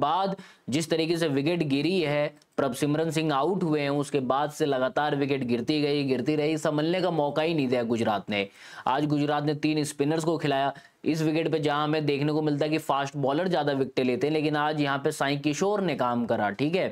बाद जिस तरीके से विकेट गिरी है प्रभसिमरन सिंह आउट हुए हैं उसके बाद से लगातार विकेट गिरती गई गिरती रही संभलने का मौका ही नहीं दिया गुजरात ने आज गुजरात ने तीन स्पिनर्स को खिलाया इस विकेट पे जहां हमें देखने को मिलता है कि फास्ट बॉलर ज्यादा विकेटें लेते हैं लेकिन आज यहाँ पे साई किशोर ने काम करा ठीक है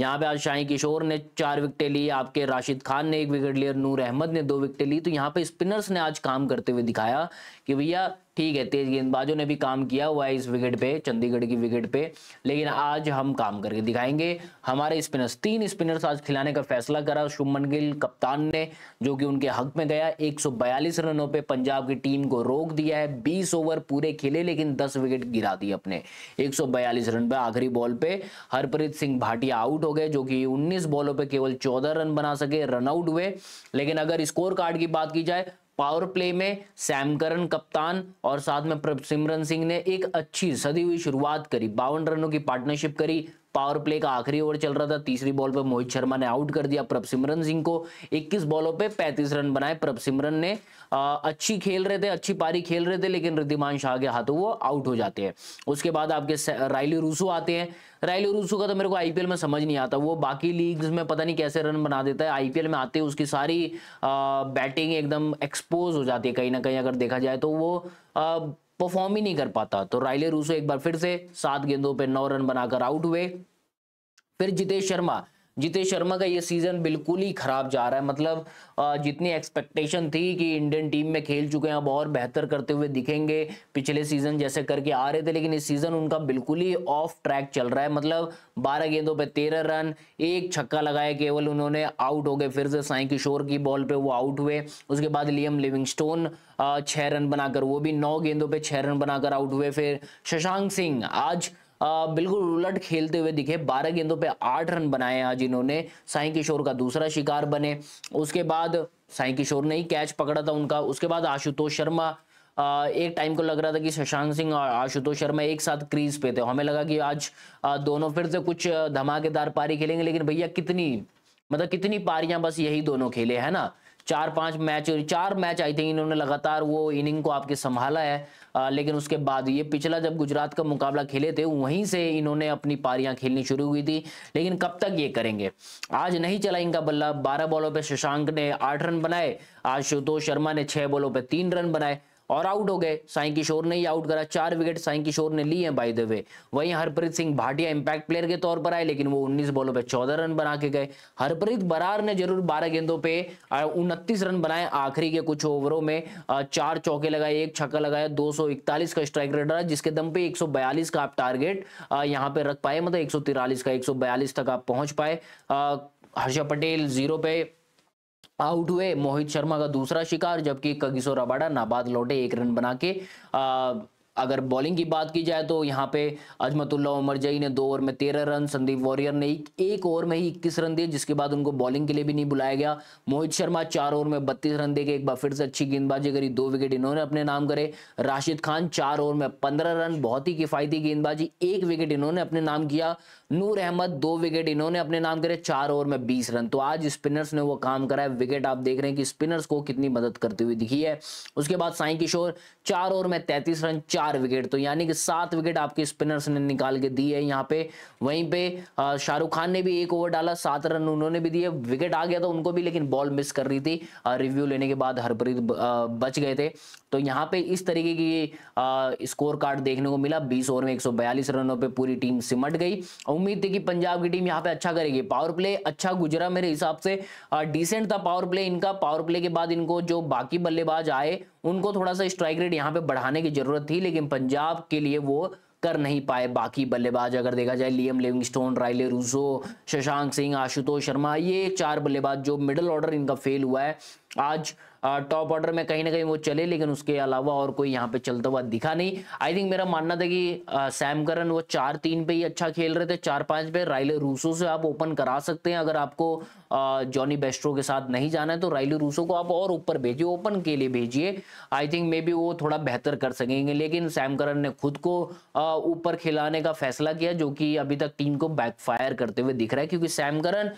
यहाँ पे आज साई किशोर ने चार विकेटें ली आपके राशिद खान ने एक विकेट लिया नूर अहमद ने दो विकेटें ली तो यहाँ पे स्पिनर्स ने आज काम करते हुए दिखाया कि भैया ठीक है तेज गेंदबाजों ने भी काम किया हुआ है इस विकेट पे चंडीगढ़ की विकेट पे लेकिन आज हम काम करके दिखाएंगे हमारे स्पिनर्स तीन स्पिनर्स आज खिलाने का फैसला करा शुभमन गिल कप्तान ने जो कि उनके हक में गया 142 रनों पे पंजाब की टीम को रोक दिया है 20 ओवर पूरे खेले लेकिन 10 विकेट गिरा दी अपने 142 रन पे आखिरी बॉल पे हरप्रीत सिंह भाटिया आउट हो गए जो कि 19 बॉलों पे केवल 14 रन बना सके रनआउट हुए लेकिन अगर स्कोर कार्ड की बात की जाए पावर प्ले में सैमकरण कप्तान और साथ में सिमरन सिंह ने एक अच्छी सदी हुई शुरुआत करी बावन रनों की पार्टनरशिप करी पावर प्ले का आखिरी ओवर चल रहा था तीसरी बॉल पर मोहित शर्मा ने आउट कर दिया प्रभसिमरन सिंह को 21 बॉलों पे 35 रन बनाए प्रभसिमरन ने आ, अच्छी खेल रहे थे अच्छी पारी खेल रहे थे लेकिन रिद्धिमान शाह के हाथों वो आउट हो जाते हैं उसके बाद आपके रायली रूसो आते हैं रायली रूसो का तो मेरे को आईपीएल में समझ नहीं आता वो बाकी लीग्स में पता नहीं कैसे रन बना देता है आईपीएल में आते उसकी सारी आ, बैटिंग एकदम एक्सपोज हो जाती है कहीं ना कहीं अगर देखा जाए तो वो आ, परफॉर्म ही नहीं कर पाता तो राइले रूसो एक बार फिर से सात गेंदों पर नौ रन बनाकर आउट हुए फिर जितेश शर्मा जितेश शर्मा का ये सीजन बिल्कुल ही खराब जा रहा है मतलब जितनी एक्सपेक्टेशन थी कि इंडियन टीम में खेल चुके हैं अब और बेहतर करते हुए दिखेंगे पिछले सीजन जैसे करके आ रहे थे लेकिन इस सीजन उनका बिल्कुल ही ऑफ ट्रैक चल रहा है मतलब बारह गेंदों पर तेरह रन एक छक्का लगाया केवल उन्होंने आउट हो गए फिर से साई किशोर की बॉल पर वो आउट हुए उसके बाद लियम लिविंगस्टोन छः रन बनाकर वो भी नौ गेंदों पर छः रन बनाकर आउट हुए फिर शशांक सिंह आज बिल्कुल उलट खेलते हुए दिखे बारह गेंदों पे आठ रन बनाए आज इन्होंने साई किशोर का दूसरा शिकार बने उसके बाद साई किशोर ने ही कैच पकड़ा था उनका उसके बाद आशुतोष शर्मा एक टाइम को लग रहा था कि शशांक सिंह और आशुतोष शर्मा एक साथ क्रीज पे थे हमें लगा कि आज दोनों फिर से कुछ धमाकेदार पारी खेलेंगे लेकिन भैया कितनी मतलब कितनी पारियां बस यही दोनों खेले है ना चार पांच मैच चार मैच आई थिंक इन्होंने लगातार वो इनिंग को आपके संभाला है आ, लेकिन उसके बाद ये पिछला जब गुजरात का मुकाबला खेले थे वहीं से इन्होंने अपनी पारियां खेलनी शुरू हुई थी लेकिन कब तक ये करेंगे आज नहीं चला इनका बल्ला बारह बॉलों पर शशांक ने आठ रन बनाए आज शुतोष शर्मा ने छह बॉलों पर तीन रन बनाए और आउट हो गए साई किशोर ने ही आउट करा चार विकेट साई किशोर ने लिए हैं बाई द वे वहीं हरप्रीत सिंह भाटिया इंपैक्ट प्लेयर के तौर पर आए लेकिन वो 19 बॉलों पे 14 रन बना के गए हरप्रीत बरार ने जरूर 12 गेंदों पे उनतीस रन बनाए आखिरी के कुछ ओवरों में चार चौके लगाए एक छक्का लगाया दो का स्ट्राइक रेट रहा जिसके दम पे एक का आप टारगेट यहाँ पे रख पाए मतलब एक का एक तक आप पहुंच पाए हर्षा पटेल जीरो पे आउट हुए मोहित शर्मा का दूसरा शिकार जबकि कगिसो रबाडा नाबाद लौटे एक रन बना के अगर बॉलिंग की बात की जाए तो यहाँ पे अजमतुल्ला उमर जई ने दो ओवर में तेरह रन संदीप वॉरियर ने एक ओवर में ही इक्कीस रन दिए जिसके बाद उनको बॉलिंग के लिए भी नहीं बुलाया गया मोहित शर्मा चार ओवर में बत्तीस रन देके एक बार फिर से अच्छी गेंदबाजी करी दो विकेट इन्होंने अपने नाम करे राशिद खान चार ओवर में पंद्रह रन बहुत ही किफायती गेंदबाजी एक विकेट इन्होंने अपने नाम किया नूर अहमद दो विकेट इन्होंने अपने नाम करे चार ओवर में बीस रन तो आज स्पिनर्स ने वो काम करा है विकेट आप देख रहे हैं कि स्पिनर्स को कितनी मदद करती हुई दिखी है उसके बाद साई किशोर चार ओवर में तैतीस रन चार चार विकेट तो यानी कि सात विकेट आपके स्पिनर्स ने निकाल के दिए है यहाँ पे वहीं पे शाहरुख खान ने भी एक ओवर डाला सात रन उन्होंने भी दिए विकेट आ गया तो उनको भी लेकिन बॉल मिस कर रही थी रिव्यू लेने के बाद हरप्रीत बच गए थे तो यहाँ पे इस तरीके की स्कोर कार्ड देखने को मिला बीस ओवर में एक रनों पर पूरी टीम सिमट गई उम्मीद थी कि पंजाब की टीम यहाँ पे अच्छा करेगी पावर प्ले अच्छा गुजरा मेरे हिसाब से डिसेंट था पावर प्ले इनका पावर प्ले के बाद इनको जो बाकी बल्लेबाज आए उनको थोड़ा सा स्ट्राइक रेट यहाँ पे बढ़ाने की जरूरत थी लेकिन पंजाब के लिए वो कर नहीं पाए बाकी बल्लेबाज अगर देखा जाए Liam Livingstone Rilee Rossouw Shashank Singh Ashutosh Sharma ये चार बल्लेबाज जो मिडल ऑर्डर इनका फेल हुआ है आज टॉप ऑर्डर में कहीं ना कहीं वो चले लेकिन उसके अलावा और कोई यहाँ पे चलता हुआ दिखा नहीं आई थिंक मेरा मानना था कि सैमकरन वो चार तीन पे ही अच्छा खेल रहे थे चार पांच पे राइले रूसो से आप ओपन करा सकते हैं अगर आपको जॉनी बेस्ट्रो के साथ नहीं जाना है तो राइले रूसो को आप और ऊपर भेजिए ओपन के लिए भेजिए आई थिंक मे बी वो थोड़ा बेहतर कर सकेंगे लेकिन सैमकरन ने खुद को ऊपर खिलाने का फैसला किया जो कि अभी तक टीम को बैकफायर करते हुए दिख रहा है क्योंकि सैमकरन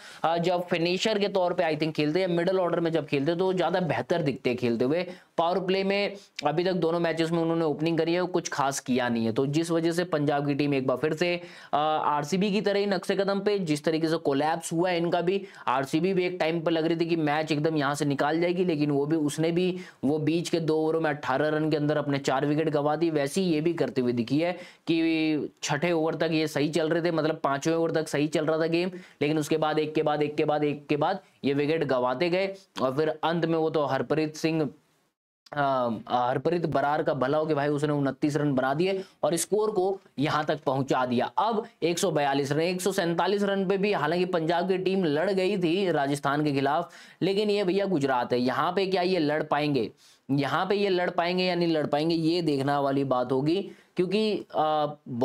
जब फिनिशर के तौर पर आई थिंक खेलते हैं मिडल ऑर्डर में जब खेलते तो ज़्यादा बेहतर बेहतर दिखते खेलते हुए पावर प्ले में अभी तक दोनों मैचेस में उन्होंने ओपनिंग करी है कुछ खास किया नहीं है तो जिस वजह से पंजाब की टीम एक बार फिर से आरसीबी की तरह ही नक्शे कदम पे जिस तरीके से कोलैप्स हुआ है इनका भी आरसीबी भी एक टाइम पर लग रही थी कि मैच एकदम यहाँ से निकाल जाएगी लेकिन वो भी उसने भी वो बीच के दो ओवरों में अट्ठारह रन के अंदर अपने चार विकेट गंवा दी वैसी ये भी करते हुए दिखी है कि छठे ओवर तक ये सही चल रहे थे मतलब पांचवें ओवर तक सही चल रहा था गेम लेकिन उसके बाद एक के बाद एक के बाद एक के बाद ये विकेट गंवाते गए और फिर अंत में वो तो हरप्रीत सिंह हरप्रीत बरार का भला हो कि भाई उसने उनतीस रन बना दिए और स्कोर को यहां तक पहुंचा दिया अब 142 रन एक रन पे भी हालांकि पंजाब की टीम लड़ गई थी राजस्थान के खिलाफ लेकिन ये भैया गुजरात है यहाँ पे क्या ये लड़ पाएंगे यहाँ पे ये लड़ पाएंगे या नहीं लड़ पाएंगे ये देखना वाली बात होगी क्योंकि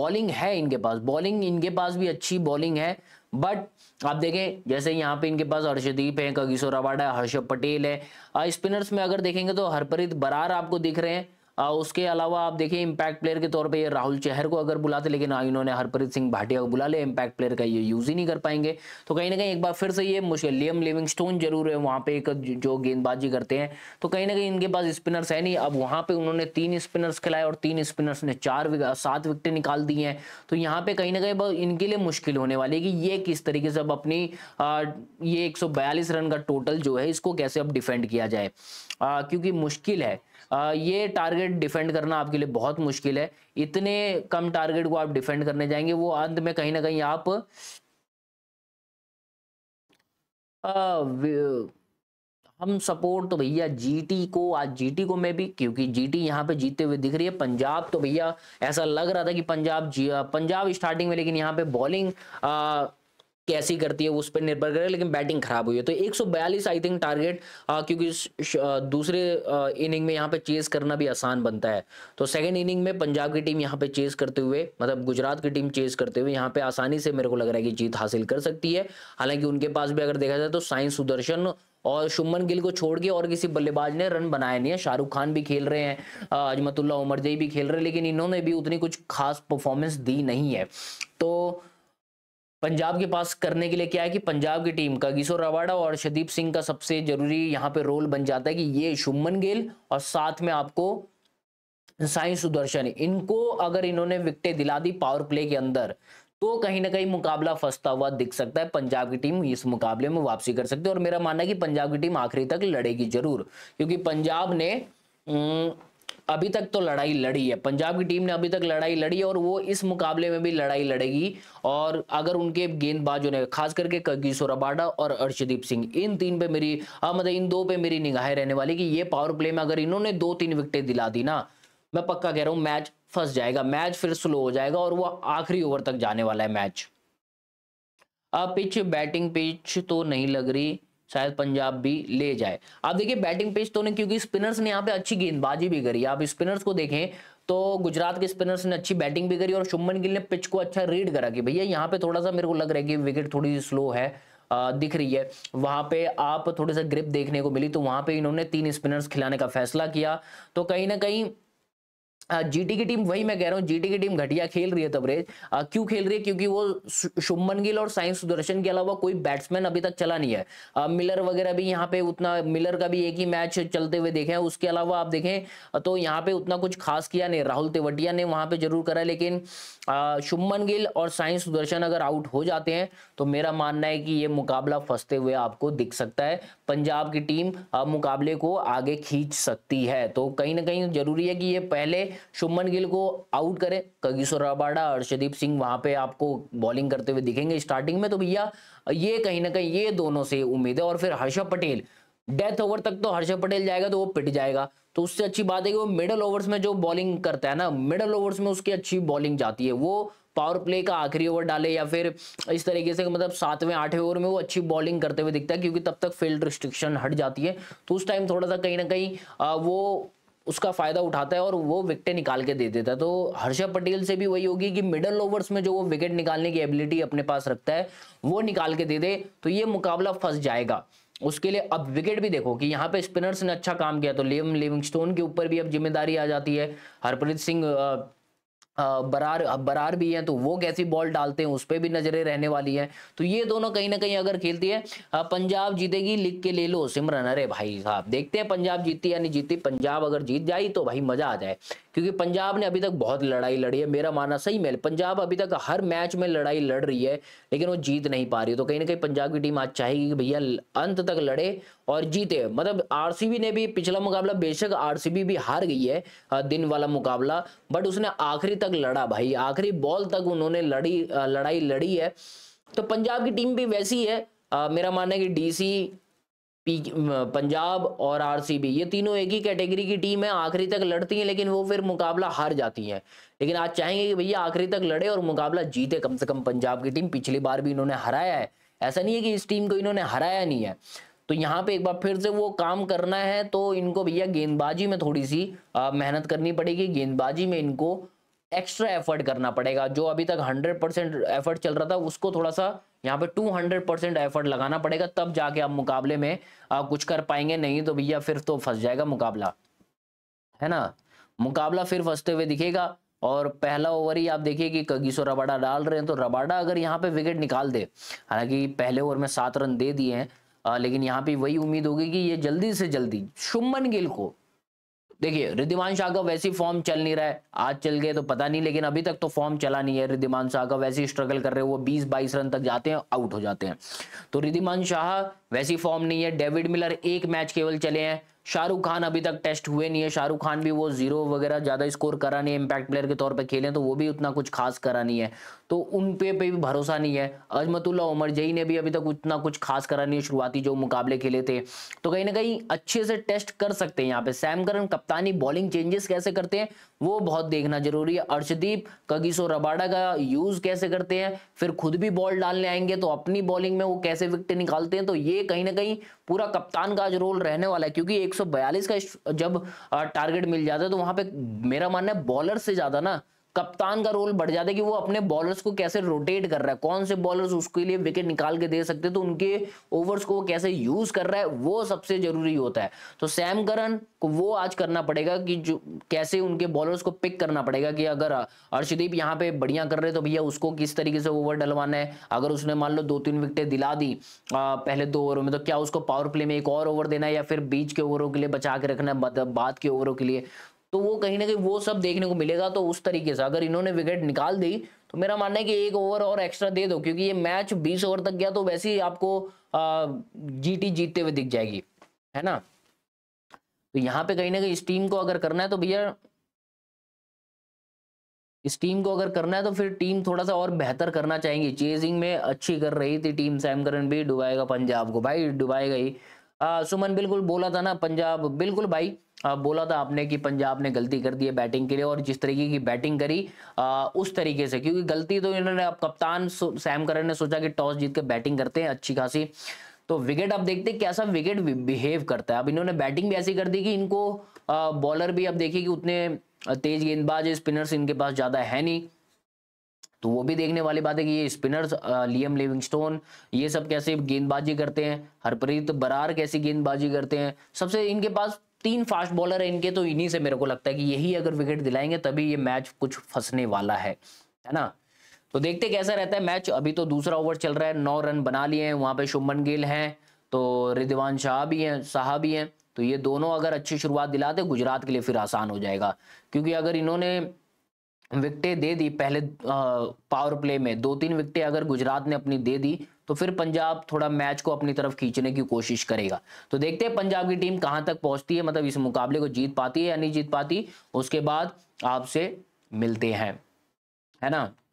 बॉलिंग है इनके पास बॉलिंग इनके पास भी अच्छी बॉलिंग है बट आप देखें जैसे यहाँ पे इनके पास हर्षदीप है कगिशोर रबाडा हर्षभ पटेल है स्पिनर्स में अगर देखेंगे तो हरप्रीत बरार आपको दिख रहे हैं उसके अलावा आप देखिए इम्पैक्ट प्लेयर के तौर पे ये राहुल चहर को अगर बुलाते लेकिन हाँ, इन्होंने हरप्रीत सिंह भाटिया को बुला लिया इम्पैक्ट प्लेयर का ये यूज़ ही नहीं कर पाएंगे तो कहीं ना कहीं एक बार फिर से ये मुश्किल लियम लिविंगस्टोन जरूर है वहाँ पे एक जो गेंदबाजी करते हैं तो कहीं ना कहीं इनके पास स्पिनर्स है नहीं अब वहाँ पे उन्होंने तीन स्पिनर्स खिलाए और तीन स्पिनर्स ने चार सात विकटें निकाल दी हैं तो यहाँ पे कहीं ना कहीं इनके लिए मुश्किल होने वाली है कि ये किस तरीके से अब अपनी ये एक रन का टोटल जो है इसको कैसे अब डिफेंड किया जाए क्योंकि मुश्किल है ये टारगेट डिफेंड करना आपके लिए बहुत मुश्किल है इतने कम टारगेट को आप डिफेंड करने जाएंगे वो अंत में कहीं ना कहीं आप आ, हम सपोर्ट तो भैया जीटी को आज जीटी को मैं भी क्योंकि जीटी यहाँ पे जीते हुए दिख रही है पंजाब तो भैया ऐसा लग रहा था कि पंजाब पंजाब स्टार्टिंग में लेकिन यहाँ पे बॉलिंग आ, कैसी करती है उस पर निर्भर करेगा लेकिन बैटिंग खराब हुई है तो 142 आई थिंक टारगेट क्योंकि दूसरे इनिंग में यहाँ पे चेज करना भी आसान बनता है तो सेकंड इनिंग में पंजाब की टीम यहाँ पे चेज करते हुए मतलब गुजरात की टीम चेज करते हुए यहाँ पे आसानी से मेरे को लग रहा है कि जीत हासिल कर सकती है हालांकि उनके पास भी अगर देखा जाए तो साइंस सुदर्शन और शुमन गिल को छोड़ के और किसी बल्लेबाज ने रन बनाया नहीं है शाहरुख खान भी खेल रहे हैं अजमतुल्ला उमरजई भी खेल रहे हैं लेकिन इन्होंने भी उतनी कुछ खास परफॉर्मेंस दी नहीं है तो पंजाब के पास करने के लिए क्या है कि पंजाब की टीम का किशोर रवाड़ा और शदीप सिंह का सबसे जरूरी यहाँ पे रोल बन जाता है कि ये शुभमन गेल और साथ में आपको साई सुदर्शन इनको अगर इन्होंने विकटें दिला दी पावर प्ले के अंदर तो कहीं ना कहीं मुकाबला फंसता हुआ दिख सकता है पंजाब की टीम इस मुकाबले में वापसी कर सकती है और मेरा मानना है कि पंजाब की टीम आखिरी तक लड़ेगी जरूर क्योंकि पंजाब ने अभी तक तो लड़ाई लड़ी है पंजाब की टीम ने अभी तक लड़ाई लड़ी है और वो इस मुकाबले में भी लड़ाई लड़ेगी और अगर उनके गेंदबाजों ने खास करके किशोर अबाडा और अर्शदीप सिंह इन तीन पे मेरी हाँ, मतलब इन दो पे मेरी निगाहें रहने वाली कि ये पावर प्ले में अगर इन्होंने दो तीन विकटें दिला दी ना मैं पक्का कह रहा हूँ मैच फंस जाएगा मैच फिर स्लो हो जाएगा और वो आखिरी ओवर तक जाने वाला है मैच अब पिच बैटिंग पिच तो नहीं लग रही शायद पंजाब भी ले जाए आप देखिए बैटिंग पिच तो नहीं क्योंकि स्पिनर्स ने यहाँ पे अच्छी गेंदबाजी भी करी आप स्पिनर्स को देखें तो गुजरात के स्पिनर्स ने अच्छी बैटिंग भी करी और शुभमन गिल ने पिच को अच्छा रीड करा कि भैया यहाँ पे थोड़ा सा मेरे को लग रहा है कि विकेट थोड़ी स्लो है दिख रही है वहां पे आप थोड़ी सा ग्रिप देखने को मिली तो वहां पे इन्होंने तीन स्पिनर्स खिलाने का फैसला किया तो कहीं ना कहीं जीटी की टीम वही मैं कह रहा हूँ जीटी की टीम घटिया खेल रही है तबरेज क्यों खेल रही है क्योंकि वो शुभमन गिल और साइंस सुदर्शन के अलावा कोई बैट्समैन अभी तक चला नहीं है आ, मिलर वगैरह भी यहाँ पे उतना मिलर का भी एक ही मैच चलते हुए देखे हैं उसके अलावा आप देखें तो यहाँ पे उतना कुछ खास किया नहीं राहुल तेवटिया ने वहाँ पे जरूर करा लेकिन शुभमन गिल और साइंस सुदर्शन अगर आउट हो जाते हैं तो मेरा मानना है कि ये मुकाबला फंसते हुए आपको दिख सकता है पंजाब की टीम मुकाबले को आगे खींच सकती है तो कहीं ना कहीं जरूरी है कि ये पहले शुभमन गिल को आउट करें कगिसो रबाडा हर्षदीप सिंह वहां पे आपको बॉलिंग करते हुए दिखेंगे स्टार्टिंग में तो भैया ये कहीं ना कहीं ये दोनों से उम्मीद है और फिर हर्ष पटेल डेथ ओवर तक तो हर्ष पटेल जाएगा तो वो पिट जाएगा तो उससे अच्छी बात है कि वो मिडल ओवर्स में जो बॉलिंग करता है ना मिडल ओवर्स में उसकी अच्छी बॉलिंग जाती है वो पावर प्ले का आखिरी ओवर डाले या फिर इस तरीके से मतलब सातवें आठवें ओवर में वो अच्छी बॉलिंग करते हुए दिखता है क्योंकि तब तक फील्ड रिस्ट्रिक्शन हट जाती है तो उस टाइम थोड़ा सा कहीं ना कहीं वो उसका फ़ायदा उठाता है और वो विकटें निकाल के दे देता है तो हर्षा पटेल से भी वही होगी कि मिडल ओवर्स में जो वो विकेट निकालने की एबिलिटी अपने पास रखता है वो निकाल के दे दे तो ये मुकाबला फंस जाएगा उसके लिए अब विकेट भी देखो कि यहाँ पे स्पिनर्स ने अच्छा काम किया तो लियम लिविंगस्टोन के ऊपर भी अब जिम्मेदारी आ जाती है हरप्रीत सिंह बरार बरार भी हैं तो वो कैसी बॉल डालते हैं उस पर भी नजरें रहने वाली हैं तो ये दोनों कहीं ना कहीं अगर खेलती है पंजाब जीतेगी लिख के ले लो सिमरन अरे भाई साहब देखते हैं पंजाब जीती या नहीं जीती पंजाब अगर जीत जाए तो भाई मजा आ जाए क्योंकि पंजाब ने अभी तक बहुत लड़ाई लड़ी है मेरा मानना सही मेल पंजाब अभी तक हर मैच में लड़ाई लड़ रही है लेकिन वो जीत नहीं पा रही तो कहीं ना कहीं पंजाब की टीम आज चाहेगी कि भैया अंत तक लड़े और जीते मतलब आर ने भी पिछला मुकाबला बेशक आर भी हार गई है दिन वाला मुकाबला बट उसने आखिरी तक लड़ा भाई आखिरी बॉल तक उन्होंने लड़ी लड़ाई लड़ी है तो पंजाब की टीम भी वैसी है आ, मेरा मानना है कि डीसी पी पंजाब और आरसीबी ये तीनों एक ही कैटेगरी की टीम है आखिरी तक लड़ती हैं लेकिन वो फिर मुकाबला हार जाती हैं लेकिन आज चाहेंगे कि भैया आखिरी तक लड़े और मुकाबला जीते कम से कम पंजाब की टीम पिछली बार भी इन्होंने हराया है ऐसा नहीं है कि इस टीम को इन्होंने हराया नहीं है तो यहाँ पे एक बार फिर से वो काम करना है तो इनको भैया गेंदबाजी में थोड़ी सी मेहनत करनी पड़ेगी गेंदबाजी में इनको एक्स्ट्रा एफर्ट करना पड़ेगा जो अभी तक हंड्रेड परसेंट एफर्ट चल रहा था उसको थोड़ा सा यहाँ पे 200 परसेंट एफर्ट लगाना पड़ेगा तब जाके आप मुकाबले में आप कुछ कर पाएंगे नहीं तो भैया फिर तो फंस जाएगा मुकाबला है ना मुकाबला फिर फंसते हुए दिखेगा और पहला ओवर ही आप देखिए कि कगीसो रबाडा डाल रहे हैं तो रबाडा अगर यहाँ पे विकेट निकाल दे हालांकि पहले ओवर में सात रन दे दिए हैं लेकिन यहाँ पे वही उम्मीद होगी कि ये जल्दी से जल्दी शुमन गिल को देखिए रिद्धिमान शाह का वैसी फॉर्म चल नहीं रहा है आज चल गए तो पता नहीं लेकिन अभी तक तो फॉर्म चला नहीं है रिद्धिमान शाह का वैसे स्ट्रगल कर रहे हैं वो बीस बाईस रन तक जाते हैं आउट हो जाते हैं तो रिद्धिमान शाह वैसी फॉर्म नहीं है डेविड मिलर एक मैच केवल चले हैं शाहरुख खान अभी तक टेस्ट हुए नहीं है शाहरुख खान भी वो जीरो वगैरह ज़्यादा स्कोर करा नहीं है इम्पैक्ट प्लेयर के तौर पर खेले तो वो भी उतना कुछ खास करा नहीं है तो उन पे पे भी भरोसा नहीं है अजमतुल्ला उमर जई ने भी अभी तक उतना कुछ खास करा नहीं है शुरुआती जो मुकाबले खेले थे तो कहीं ना कहीं अच्छे से टेस्ट कर सकते हैं यहाँ पे सैम करन कप्तानी बॉलिंग चेंजेस कैसे करते हैं वो बहुत देखना जरूरी है अर्शदीप कगिसो रबाडा का यूज कैसे करते हैं फिर खुद भी बॉल डालने आएंगे तो अपनी बॉलिंग में वो कैसे विकेट निकालते हैं तो ये कहीं ना कहीं पूरा कप्तान का आज रोल रहने वाला है क्योंकि 142 का जब टारगेट मिल जाता है तो वहां पे मेरा मानना है बॉलर से ज्यादा ना कप्तान का रोल बढ़ जाता है कि वो अपने बॉलर्स को कैसे रोटेट कर रहा है कौन से बॉलर्स उसके लिए विकेट निकाल के दे सकते तो उनके ओवर्स को कैसे यूज कर रहा है वो सबसे जरूरी होता है तो सैम करन को वो आज करना पड़ेगा कि जो कैसे उनके बॉलर्स को पिक करना पड़ेगा कि अगर अर्षदीप यहाँ पे बढ़िया कर रहे तो भैया उसको किस तरीके से ओवर डलवाना है अगर उसने मान लो दो तीन विकेटें दिला दी आ, पहले दो ओवरों में तो क्या उसको पावर प्ले में एक और ओवर देना है या फिर बीच के ओवरों के लिए बचा के रखना है बाद के ओवरों के लिए तो वो कहीं ना कहीं वो सब देखने को मिलेगा तो उस तरीके से अगर इन्होंने विकेट निकाल दी तो मेरा मानना है कि एक ओवर और एक्स्ट्रा दे दो क्योंकि ये मैच बीस ओवर तक गया तो वैसे ही आपको जीटी जीतते हुए दिख जाएगी है ना तो यहाँ पे कहीं ना कहीं इस टीम को अगर करना है तो भैया इस टीम को अगर करना है तो फिर टीम थोड़ा सा और बेहतर करना चाहेंगी चेजिंग में अच्छी कर रही थी टीम सैम करन भी डुबाएगा पंजाब को भाई डुबाएगा ही सुमन बिल्कुल बोला था ना पंजाब बिल्कुल भाई बोला था आपने कि पंजाब ने गलती कर दी है बैटिंग के लिए और जिस तरीके की बैटिंग करी आ, उस तरीके से क्योंकि गलती तो इन्होंने अब कप्तान सैम करन ने सोचा कि टॉस जीत के बैटिंग करते हैं अच्छी खासी तो विकेट आप देखते हैं कैसा विकेट बिहेव करता है अब इन्होंने बैटिंग भी ऐसी कर दी कि इनको बॉलर भी अब देखिए कि उतने तेज गेंदबाज स्पिनर्स इनके पास ज़्यादा है नहीं तो वो भी देखने वाली बात है कि ये स्पिनर्स लियम लिविंगस्टोन ये सब कैसे गेंदबाजी करते हैं हरप्रीत बरार कैसी गेंदबाजी करते हैं सबसे इनके पास तीन फास्ट बॉलर है इनके तो इन्हीं से मेरे को लगता है कि यही अगर विकेट दिलाएंगे तभी ये मैच कुछ फंसने वाला है है ना तो देखते कैसा रहता है मैच अभी तो दूसरा ओवर चल रहा है नौ रन बना लिए हैं वहाँ पे शुभमन गिल हैं तो रिदिवान शाह भी हैं शाह भी हैं तो ये दोनों अगर अच्छी शुरुआत दिला दे गुजरात के लिए फिर आसान हो जाएगा क्योंकि अगर इन्होंने विकटें दे दी पहले पावर प्ले में दो तीन विकटें अगर गुजरात ने अपनी दे दी तो फिर पंजाब थोड़ा मैच को अपनी तरफ खींचने की कोशिश करेगा तो देखते हैं पंजाब की टीम कहां तक पहुंचती है मतलब इस मुकाबले को जीत पाती है या नहीं जीत पाती उसके बाद आपसे मिलते हैं है ना